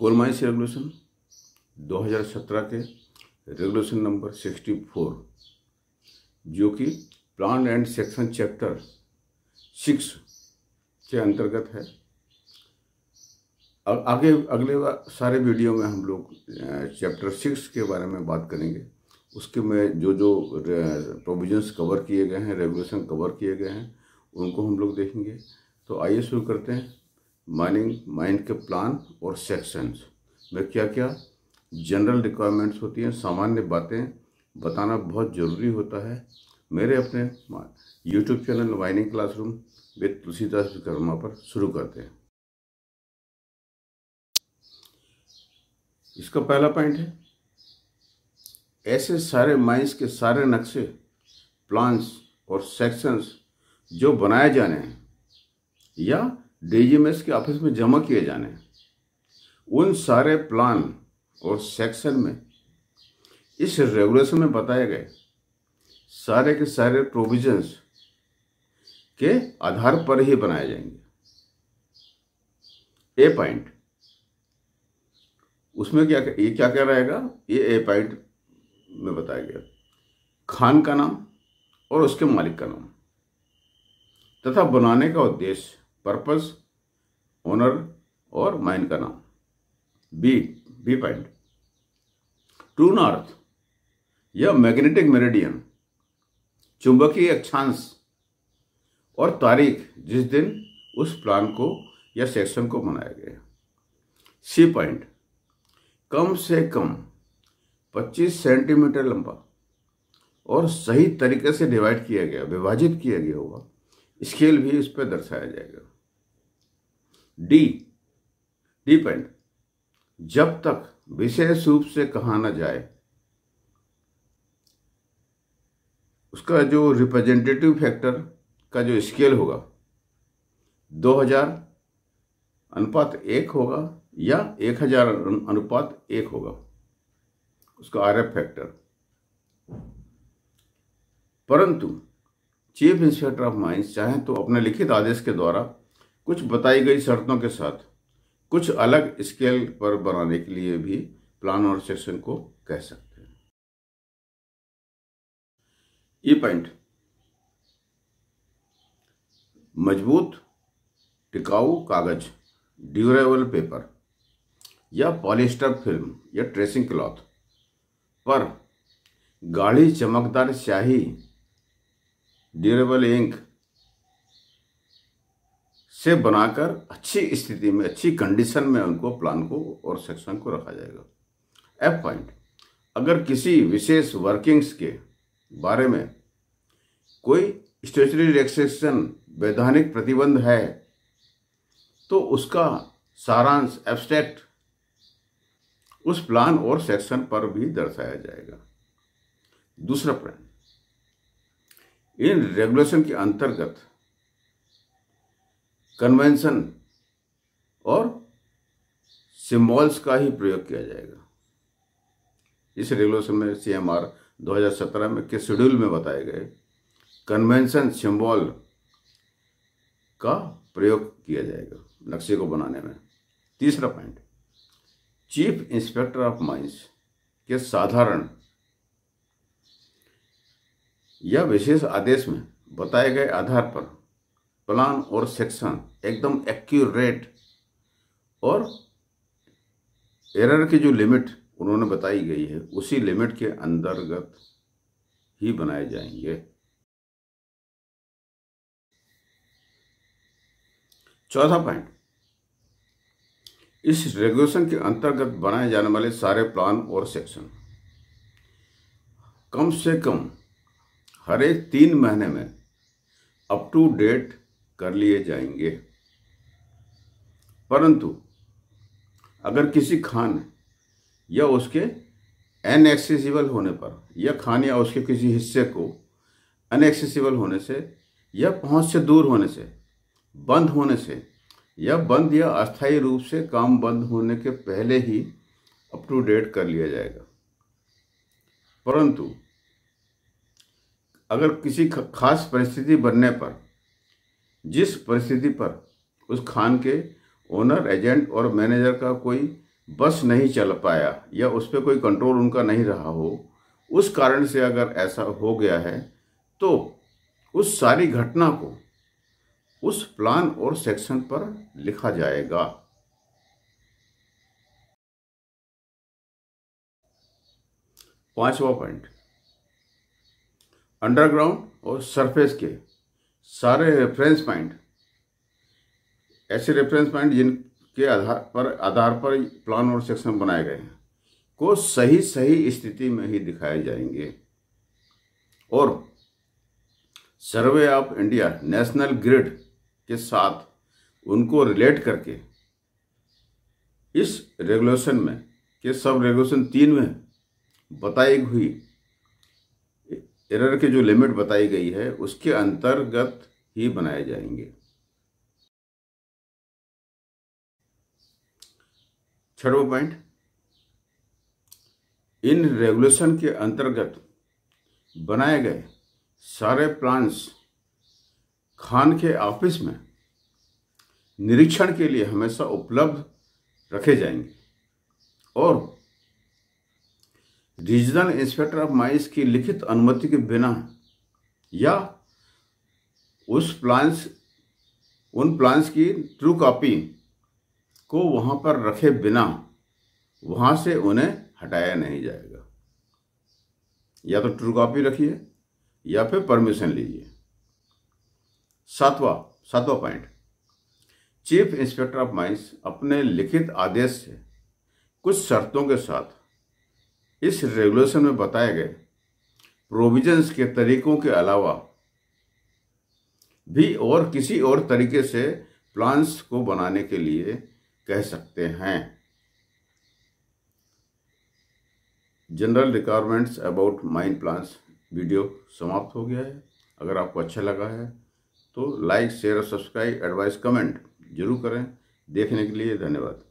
coal mines regulation 2017 के regulation number 64 जो कि plan and section chapter six के अंतर्गत है और आगे अगले सारे वीडियो में हम लोग चैप्टर सिक्स के बारे में बात करेंगे उसके में जो जो प्रोविजंस कवर किए गए हैं रेगुलेशन कवर किए गए हैं उनको हम लोग देखेंगे तो आइए शुरू करते हैं माइनिंग माइंड के प्लान और सेक्शंस में क्या क्या जनरल रिक्वायरमेंट्स होती हैं सामान्य बातें बताना बहुत ज़रूरी होता है मेरे अपने YouTube channel mining classroom with Tulsidas Vikrama पर शुरू करते हैं इसका पहला पॉइंट है ऐसे सारे माइंस के सारे नक्शे प्लान्स और सेक्शंस जो बनाए जाने हैं या डीजीएमएस के ऑफिस में जमा किए जाने उन सारे प्लान और सेक्शन में इस रेगुलेशन में बताए गए सारे के सारे प्रोविजंस के आधार पर ही बनाए जाएंगे ए पॉइंट उसमें क्या ये क्या क्या रहेगा ये ए पॉइंट में बताया गया खान का नाम और उसके मालिक का नाम तथा बनाने का उद्देश्य पर्पस ओनर और माइन का नाम B B point true north यह मैग्नेटिक मेरिडियन चुंबकीय अक्षांश और तारीख जिस दिन उस प्लान को या सेक्शन को मनाया गया सी पॉइंट कम से कम 25 सेंटीमीटर लंबा और सही तरीके से डिवाइड किया गया विभाजित किया गया होगा स्केल भी उस पर दर्शाया जाएगा डी डिपेंड जब तक विशेष रूप से कहा ना जाए उसका जो रिप्रेजेंटेटिव फैक्टर का जो स्केल होगा 2000 अनुपात एक होगा या 1000 अनुपात एक होगा उसका आर एफ फैक्टर परंतु चीफ इंस्पेक्टर ऑफ माइंस चाहें तो अपने लिखित आदेश के द्वारा कुछ बताई गई शर्तों के साथ कुछ अलग स्केल पर बनाने के लिए भी प्लान और सेक्शन को कह सकते हैं ई पॉइंट मजबूत टिकाऊ कागज ड्यूरेबल पेपर या पॉलिस्टर फिल्म या ट्रेसिंग क्लॉथ पर गाढ़ी चमकदार स्याही ड्यूरेबल इंक से बनाकर अच्छी स्थिति में अच्छी कंडीशन में उनको प्लान को और सेक्शन को रखा जाएगा एफ पॉइंट अगर किसी विशेष वर्किंग्स के बारे में कोई स्टेशनरी रिलैक्सेशन वैधानिक प्रतिबंध है तो उसका सारांश एब्स्ट्रैक्ट उस प्लान और सेक्शन पर भी दर्शाया जाएगा दूसरा पॉइंट इन रेगुलेशन के अंतर्गत कन्वेंशन और सिम्बॉल्स का ही प्रयोग किया जाएगा इस रेगुलेशन में सी 2017 में के शेड्यूल में बताए गए कन्वेंशन सिम्बॉल का प्रयोग किया जाएगा नक्शे को बनाने में तीसरा point chief inspector of mines के साधारण यह विशेष आदेश में बताए गए आधार पर प्लान और सेक्शन एकदम एक्यूरेट और एरर की जो लिमिट उन्होंने बताई गई है उसी लिमिट के अंतर्गत ही बनाए जाएंगे चौथा पॉइंट इस रेगुलेशन के अंतर्गत बनाए जाने वाले सारे प्लान और सेक्शन कम से कम हर एक तीन महीने में अप टू डेट कर लिए जाएंगे परंतु अगर किसी खान या उसके अनएक्सेसिबल होने पर या खान या उसके किसी हिस्से को अनएक्सेसिबल होने से या पहुंच से दूर होने से बंद होने से या बंद या अस्थायी रूप से काम बंद होने के पहले ही अप टू डेट कर लिया जाएगा परंतु अगर किसी खास परिस्थिति बनने पर जिस परिस्थिति पर उस खान के ओनर एजेंट और मैनेजर का कोई बस नहीं चल पाया या उस पर कोई कंट्रोल उनका नहीं रहा हो उस कारण से अगर ऐसा हो गया है तो उस सारी घटना को उस प्लान और सेक्शन पर लिखा जाएगा पांचवा पॉइंट अंडरग्राउंड और सरफेस के सारे रेफरेंस पॉइंट ऐसे रेफरेंस पॉइंट जिनके आधार पर आधार पर प्लान और सेक्शन बनाए गए हैं को सही सही स्थिति में ही दिखाए जाएंगे और survey of India national grid के साथ उनको रिलेट करके इस रेगुलेशन में के सब रेगुलेशन तीन में बताई हुई एरर के जो लिमिट बताई गई है उसके अंतर्गत ही बनाए जाएंगे छठवा पॉइंट इन रेगुलेशन के अंतर्गत बनाए गए सारे प्लांट्स खान के ऑफिस में निरीक्षण के लिए हमेशा उपलब्ध रखे जाएंगे और रीजनल इंस्पेक्टर ऑफ माइस की लिखित अनुमति के बिना या उस प्लांट्स उन प्लांट्स की ट्रू कॉपी को वहाँ पर रखे बिना वहां से उन्हें हटाया नहीं जाएगा या तो ट्रू कॉपी रखिए या फिर परमिशन लीजिए सातवां सातवा point chief inspector of mines अपने लिखित आदेश से कुछ शर्तों के साथ इस रेगुलेशन में बताए गए प्रोविजंस के तरीकों के अलावा भी और किसी और तरीके से प्लांट्स को बनाने के लिए कह सकते हैं general requirements about mine plants video समाप्त हो गया है अगर आपको अच्छा लगा है तो like share subscribe advice comment जरूर करें देखने के लिए धन्यवाद